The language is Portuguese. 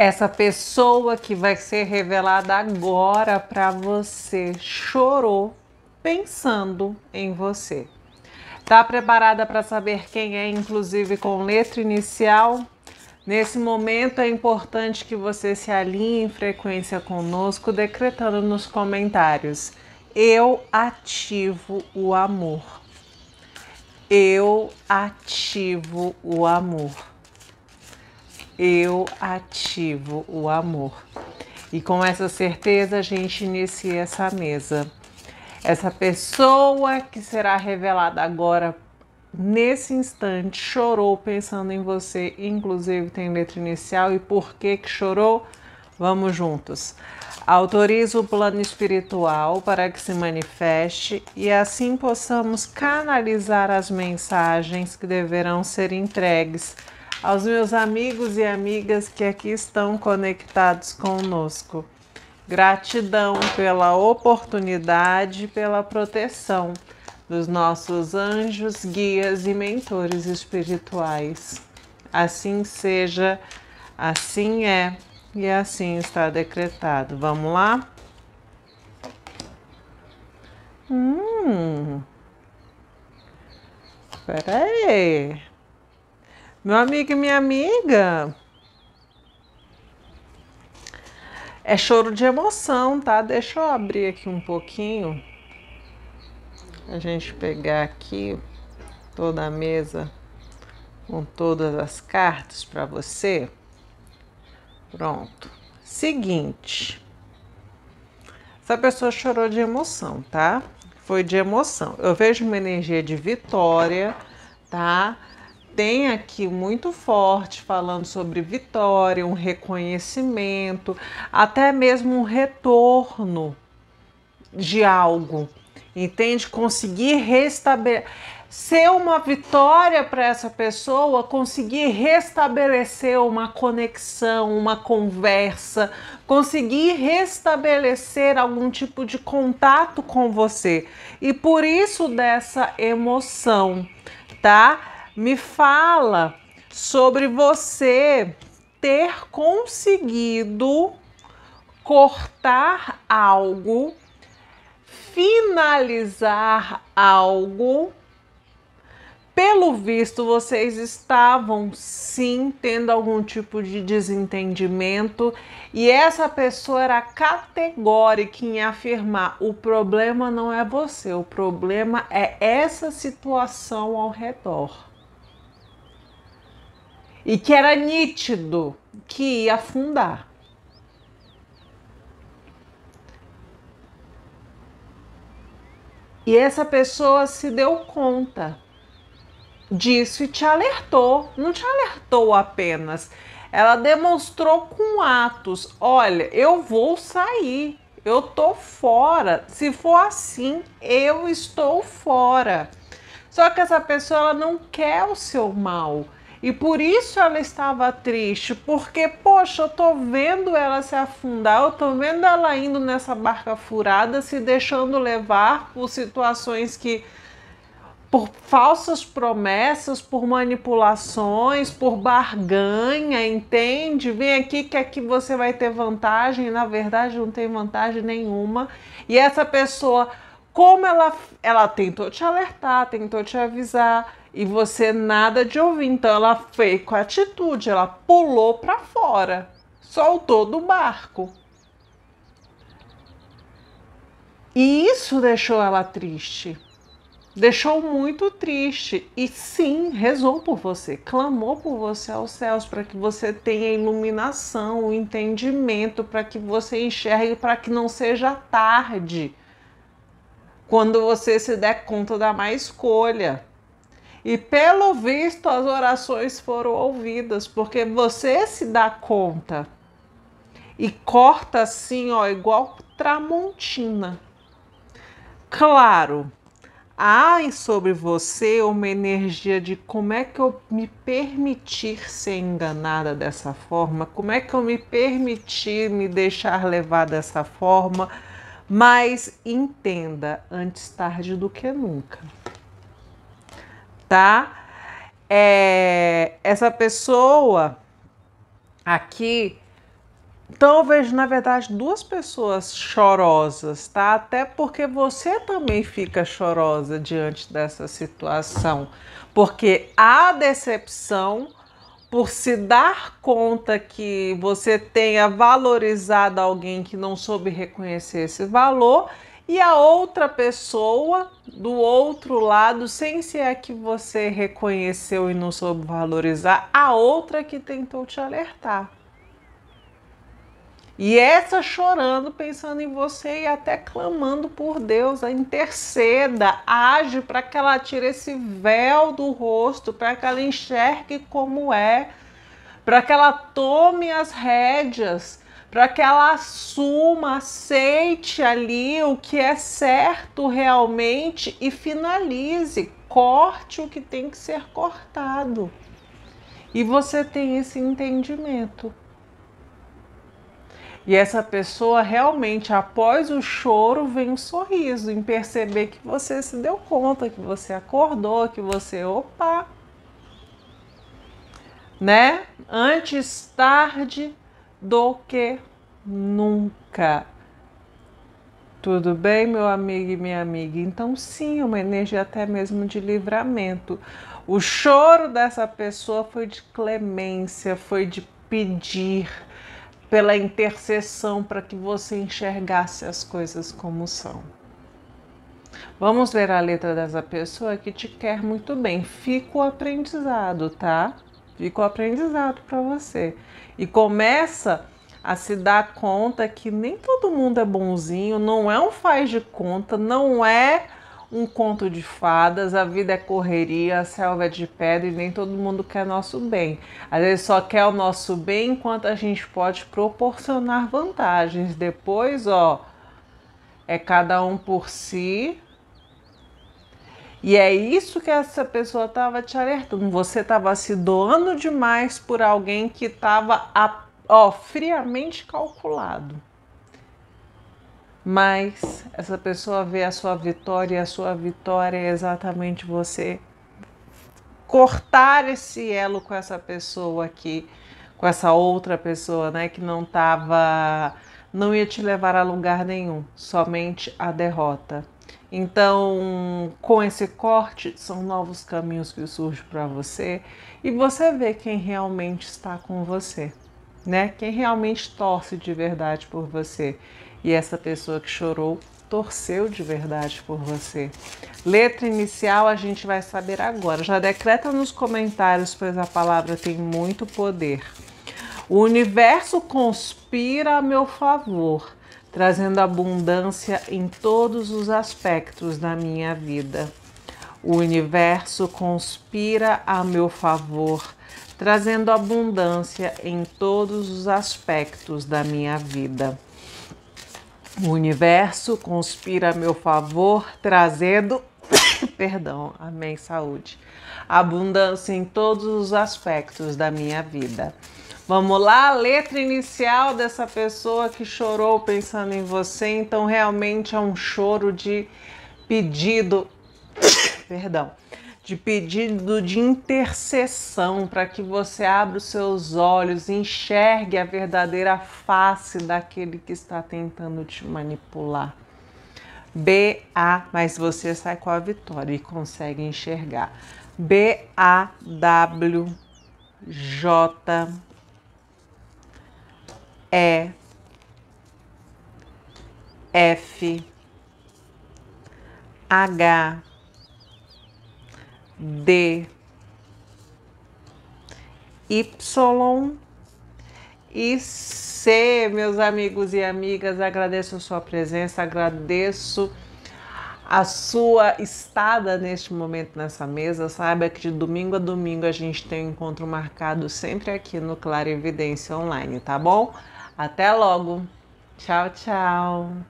Essa pessoa que vai ser revelada agora para você chorou pensando em você. Tá preparada para saber quem é, inclusive com letra inicial? Nesse momento é importante que você se alinhe em frequência conosco, decretando nos comentários: Eu ativo o amor. Eu ativo o amor eu ativo o amor. E com essa certeza a gente inicia essa mesa. Essa pessoa que será revelada agora, nesse instante, chorou pensando em você, inclusive tem letra inicial e por que que chorou? Vamos juntos. Autoriza o plano espiritual para que se manifeste e assim possamos canalizar as mensagens que deverão ser entregues aos meus amigos e amigas que aqui estão conectados conosco. Gratidão pela oportunidade e pela proteção dos nossos anjos, guias e mentores espirituais. Assim seja, assim é e assim está decretado. Vamos lá? Hum. Espera aí. Meu amigo e minha amiga. É choro de emoção, tá? Deixa eu abrir aqui um pouquinho. A gente pegar aqui toda a mesa com todas as cartas para você. Pronto. Seguinte. Essa pessoa chorou de emoção, tá? Foi de emoção. Eu vejo uma energia de vitória, tá? tem aqui muito forte falando sobre vitória, um reconhecimento, até mesmo um retorno de algo. Entende? Conseguir restabelecer ser uma vitória para essa pessoa conseguir restabelecer uma conexão, uma conversa, conseguir restabelecer algum tipo de contato com você. E por isso dessa emoção, tá? Me fala sobre você ter conseguido cortar algo, finalizar algo. Pelo visto, vocês estavam sim tendo algum tipo de desentendimento e essa pessoa era categórica em afirmar: o problema não é você, o problema é essa situação ao redor e que era nítido que ia afundar. E essa pessoa se deu conta disso e te alertou. Não te alertou apenas, ela demonstrou com atos: olha, eu vou sair, eu tô fora. Se for assim, eu estou fora. Só que essa pessoa não quer o seu mal e por isso ela estava triste, porque, poxa, eu tô vendo ela se afundar, eu tô vendo ela indo nessa barca furada, se deixando levar por situações que. por falsas promessas, por manipulações, por barganha, entende? Vem aqui que aqui você vai ter vantagem, na verdade não tem vantagem nenhuma. E essa pessoa, como ela, ela tentou te alertar, tentou te avisar e você nada de ouvir. Então ela fez com a atitude, ela pulou para fora, soltou do barco. E isso deixou ela triste. Deixou muito triste. E sim, rezou por você, clamou por você aos céus para que você tenha iluminação, o entendimento, para que você enxergue, para que não seja tarde. Quando você se der conta da má escolha. E pelo visto as orações foram ouvidas, porque você se dá conta e corta assim, ó, igual tramontina. Claro, há em sobre você uma energia de como é que eu me permitir ser enganada dessa forma, como é que eu me permitir me deixar levar dessa forma, mas entenda antes tarde do que nunca tá? É, essa pessoa aqui, então eu vejo na verdade duas pessoas chorosas, tá? Até porque você também fica chorosa diante dessa situação, porque a decepção por se dar conta que você tenha valorizado alguém que não soube reconhecer esse valor e a outra pessoa do outro lado, sem ser a que você reconheceu e não soube valorizar, a outra que tentou te alertar. E essa chorando, pensando em você e até clamando por Deus, interceda, age para que ela tire esse véu do rosto, para que ela enxergue como é, para que ela tome as rédeas para que ela assuma, aceite ali o que é certo realmente e finalize, corte o que tem que ser cortado. E você tem esse entendimento. E essa pessoa realmente, após o choro, vem um sorriso em perceber que você se deu conta, que você acordou, que você, opa, né? Antes tarde do que nunca. Tudo bem, meu amigo e minha amiga? Então, sim, uma energia até mesmo de livramento. O choro dessa pessoa foi de clemência, foi de pedir pela intercessão para que você enxergasse as coisas como são. Vamos ver a letra dessa pessoa que te quer muito bem. Fica o aprendizado, tá? fica o aprendizado para você. E começa a se dar conta que nem todo mundo é bonzinho, não é um faz de conta, não é um conto de fadas, a vida é correria, a selva é de pedra e nem todo mundo quer nosso bem. Às vezes só quer o nosso bem enquanto a gente pode proporcionar vantagens. Depois, ó, é cada um por si, e é isso que essa pessoa estava te alertando. Você estava se doando demais por alguém que estava friamente calculado. Mas essa pessoa vê a sua vitória e a sua vitória é exatamente você cortar esse elo com essa pessoa aqui, com essa outra pessoa, né, que não tava não ia te levar a lugar nenhum, somente a derrota. Então, com esse corte, são novos caminhos que surgem para você e você vê quem realmente está com você, né? Quem realmente torce de verdade por você. E essa pessoa que chorou torceu de verdade por você. Letra inicial a gente vai saber agora. Já decreta nos comentários, pois a palavra tem muito poder. O universo conspira a meu favor trazendo abundância em todos os aspectos da minha vida. O universo conspira a meu favor, trazendo abundância em todos os aspectos da minha vida. O universo conspira a meu favor, trazendo perdão, amém, saúde, abundância em todos os aspectos da minha vida. Vamos lá, a letra inicial dessa pessoa que chorou pensando em você, então realmente é um choro de pedido, perdão, de pedido de intercessão para que você abra os seus olhos, enxergue a verdadeira face daquele que está tentando te manipular. BA, mas você sai com a vitória e consegue enxergar. B A W J e, é. F, H, D, Y e C, meus amigos e amigas, agradeço a sua presença, agradeço a sua estada neste momento nessa mesa. Saiba que de domingo a domingo a gente tem um encontro marcado sempre aqui no Evidência Online, tá bom? Até logo. Tchau, tchau.